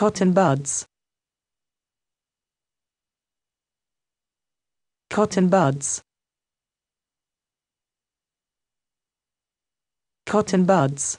Cotton buds. Cotton buds. Cotton buds.